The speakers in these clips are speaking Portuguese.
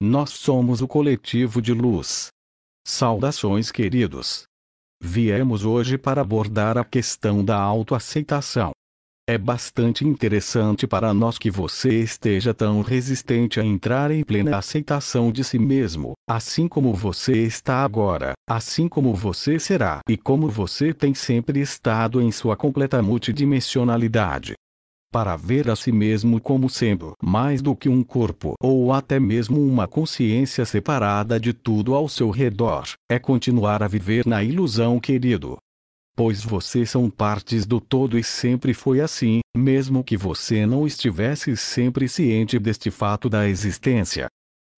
Nós somos o coletivo de luz. Saudações, queridos. Viemos hoje para abordar a questão da autoaceitação. É bastante interessante para nós que você esteja tão resistente a entrar em plena aceitação de si mesmo, assim como você está agora, assim como você será e como você tem sempre estado em sua completa multidimensionalidade para ver a si mesmo como sendo mais do que um corpo ou até mesmo uma consciência separada de tudo ao seu redor, é continuar a viver na ilusão, querido. Pois vocês são partes do todo e sempre foi assim, mesmo que você não estivesse sempre ciente deste fato da existência.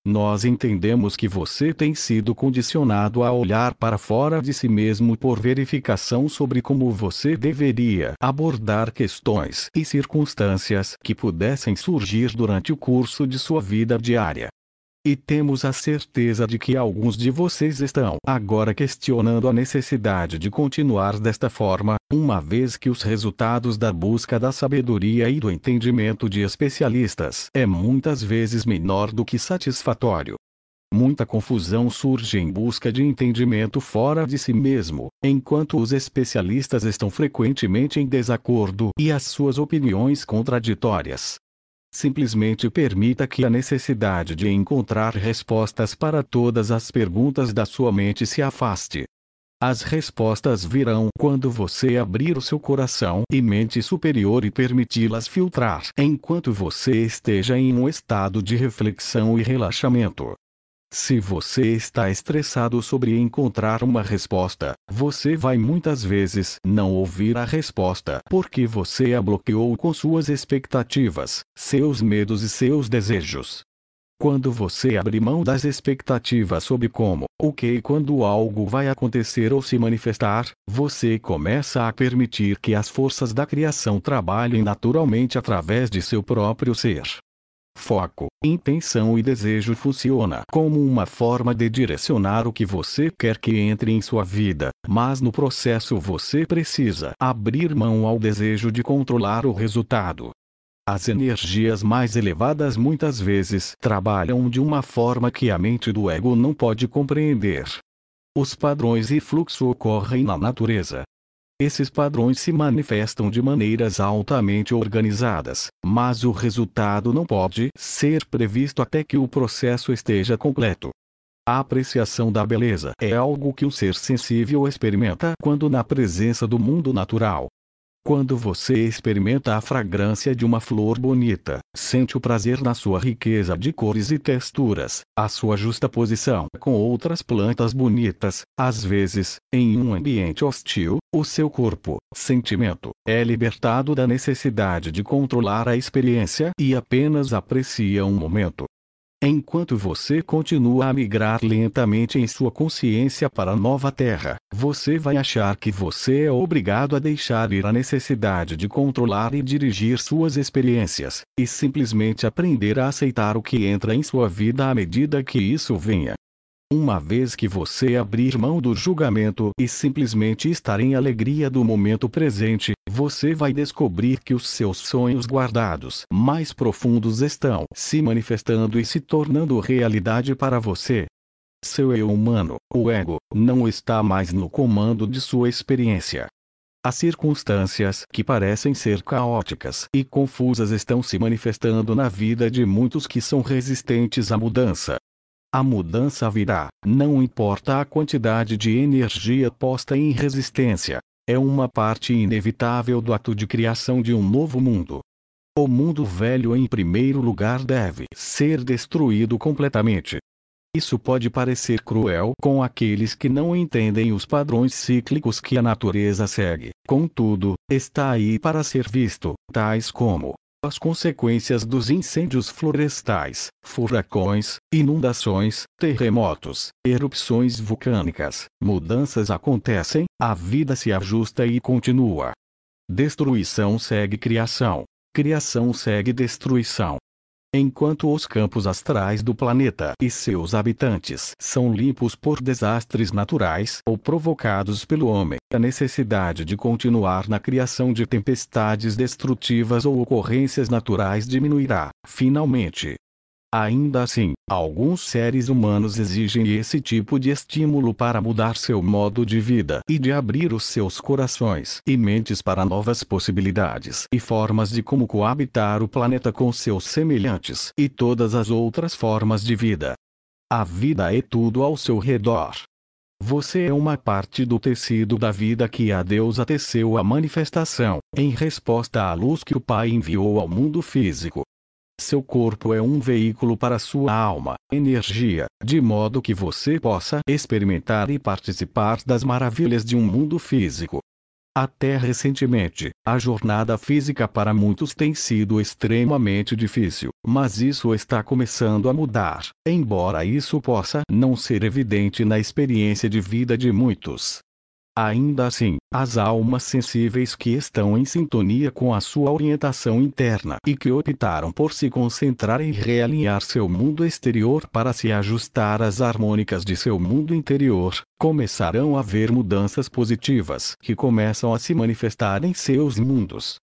Nós entendemos que você tem sido condicionado a olhar para fora de si mesmo por verificação sobre como você deveria abordar questões e circunstâncias que pudessem surgir durante o curso de sua vida diária. E temos a certeza de que alguns de vocês estão agora questionando a necessidade de continuar desta forma, uma vez que os resultados da busca da sabedoria e do entendimento de especialistas é muitas vezes menor do que satisfatório. Muita confusão surge em busca de entendimento fora de si mesmo, enquanto os especialistas estão frequentemente em desacordo e as suas opiniões contraditórias. Simplesmente permita que a necessidade de encontrar respostas para todas as perguntas da sua mente se afaste. As respostas virão quando você abrir o seu coração e mente superior e permiti-las filtrar enquanto você esteja em um estado de reflexão e relaxamento. Se você está estressado sobre encontrar uma resposta, você vai muitas vezes não ouvir a resposta porque você a bloqueou com suas expectativas, seus medos e seus desejos. Quando você abre mão das expectativas sobre como, o que e quando algo vai acontecer ou se manifestar, você começa a permitir que as forças da criação trabalhem naturalmente através de seu próprio ser foco, intenção e desejo funciona como uma forma de direcionar o que você quer que entre em sua vida, mas no processo você precisa abrir mão ao desejo de controlar o resultado. As energias mais elevadas muitas vezes trabalham de uma forma que a mente do ego não pode compreender. Os padrões e fluxo ocorrem na natureza, esses padrões se manifestam de maneiras altamente organizadas, mas o resultado não pode ser previsto até que o processo esteja completo. A apreciação da beleza é algo que o ser sensível experimenta quando na presença do mundo natural, quando você experimenta a fragrância de uma flor bonita, sente o prazer na sua riqueza de cores e texturas, a sua justa posição com outras plantas bonitas, às vezes, em um ambiente hostil, o seu corpo, sentimento, é libertado da necessidade de controlar a experiência e apenas aprecia um momento. Enquanto você continua a migrar lentamente em sua consciência para a nova terra, você vai achar que você é obrigado a deixar ir a necessidade de controlar e dirigir suas experiências, e simplesmente aprender a aceitar o que entra em sua vida à medida que isso venha. Uma vez que você abrir mão do julgamento e simplesmente estar em alegria do momento presente, você vai descobrir que os seus sonhos guardados mais profundos estão se manifestando e se tornando realidade para você. Seu eu humano, o ego, não está mais no comando de sua experiência. As circunstâncias que parecem ser caóticas e confusas estão se manifestando na vida de muitos que são resistentes à mudança, a mudança virá, não importa a quantidade de energia posta em resistência. É uma parte inevitável do ato de criação de um novo mundo. O mundo velho, em primeiro lugar, deve ser destruído completamente. Isso pode parecer cruel com aqueles que não entendem os padrões cíclicos que a natureza segue, contudo, está aí para ser visto, tais como as consequências dos incêndios florestais, furacões, inundações, terremotos, erupções vulcânicas, mudanças acontecem, a vida se ajusta e continua. Destruição segue criação. Criação segue destruição enquanto os campos astrais do planeta e seus habitantes são limpos por desastres naturais ou provocados pelo homem. A necessidade de continuar na criação de tempestades destrutivas ou ocorrências naturais diminuirá, finalmente, Ainda assim, alguns seres humanos exigem esse tipo de estímulo para mudar seu modo de vida e de abrir os seus corações e mentes para novas possibilidades e formas de como coabitar o planeta com seus semelhantes e todas as outras formas de vida. A vida é tudo ao seu redor. Você é uma parte do tecido da vida que a deusa teceu a manifestação, em resposta à luz que o Pai enviou ao mundo físico. Seu corpo é um veículo para sua alma, energia, de modo que você possa experimentar e participar das maravilhas de um mundo físico. Até recentemente, a jornada física para muitos tem sido extremamente difícil, mas isso está começando a mudar, embora isso possa não ser evidente na experiência de vida de muitos. Ainda assim, as almas sensíveis que estão em sintonia com a sua orientação interna e que optaram por se concentrar e realinhar seu mundo exterior para se ajustar às harmônicas de seu mundo interior, começarão a ver mudanças positivas que começam a se manifestar em seus mundos.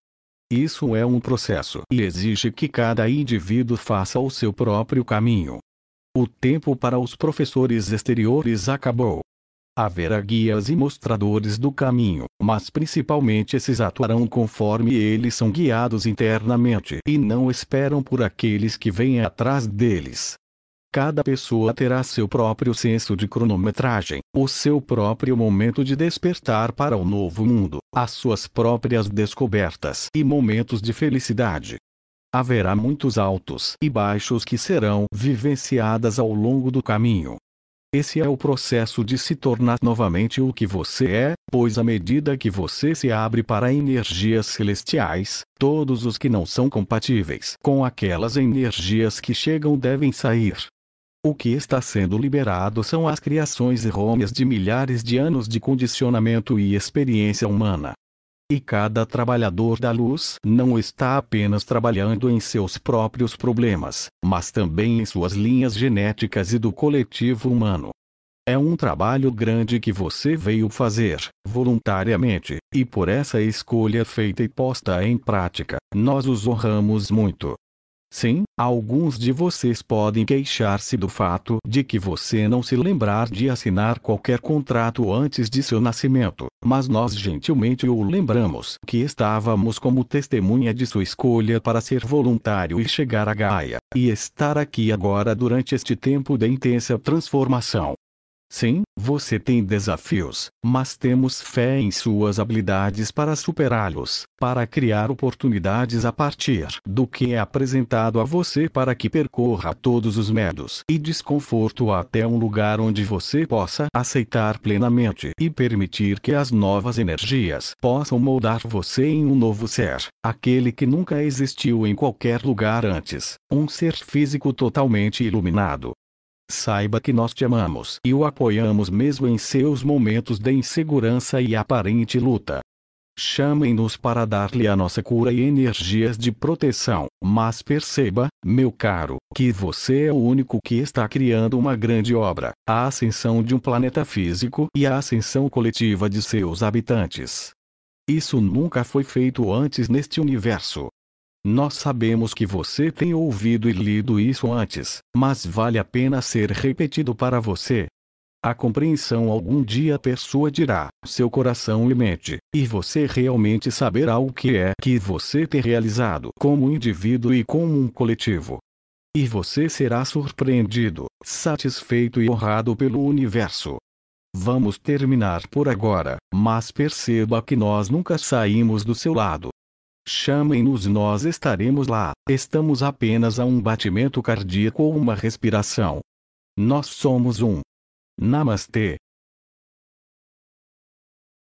Isso é um processo e exige que cada indivíduo faça o seu próprio caminho. O tempo para os professores exteriores acabou. Haverá guias e mostradores do caminho, mas principalmente esses atuarão conforme eles são guiados internamente e não esperam por aqueles que vêm atrás deles. Cada pessoa terá seu próprio senso de cronometragem, o seu próprio momento de despertar para o novo mundo, as suas próprias descobertas e momentos de felicidade. Haverá muitos altos e baixos que serão vivenciadas ao longo do caminho, esse é o processo de se tornar novamente o que você é, pois à medida que você se abre para energias celestiais, todos os que não são compatíveis com aquelas energias que chegam devem sair. O que está sendo liberado são as criações errôneas de milhares de anos de condicionamento e experiência humana, e cada trabalhador da luz não está apenas trabalhando em seus próprios problemas, mas também em suas linhas genéticas e do coletivo humano. É um trabalho grande que você veio fazer, voluntariamente, e por essa escolha feita e posta em prática, nós os honramos muito. Sim, alguns de vocês podem queixar-se do fato de que você não se lembrar de assinar qualquer contrato antes de seu nascimento, mas nós gentilmente o lembramos que estávamos como testemunha de sua escolha para ser voluntário e chegar a Gaia, e estar aqui agora durante este tempo de intensa transformação. Sim, você tem desafios, mas temos fé em suas habilidades para superá-los, para criar oportunidades a partir do que é apresentado a você para que percorra todos os medos e desconforto até um lugar onde você possa aceitar plenamente e permitir que as novas energias possam moldar você em um novo ser, aquele que nunca existiu em qualquer lugar antes, um ser físico totalmente iluminado, Saiba que nós te amamos e o apoiamos mesmo em seus momentos de insegurança e aparente luta. Chamem-nos para dar-lhe a nossa cura e energias de proteção, mas perceba, meu caro, que você é o único que está criando uma grande obra, a ascensão de um planeta físico e a ascensão coletiva de seus habitantes. Isso nunca foi feito antes neste universo. Nós sabemos que você tem ouvido e lido isso antes, mas vale a pena ser repetido para você. A compreensão algum dia a pessoa dirá, seu coração e mente, e você realmente saberá o que é que você tem realizado como indivíduo e como um coletivo. E você será surpreendido, satisfeito e honrado pelo universo. Vamos terminar por agora, mas perceba que nós nunca saímos do seu lado. Chamem-nos, nós estaremos lá. Estamos apenas a um batimento cardíaco ou uma respiração. Nós somos um. Namastê.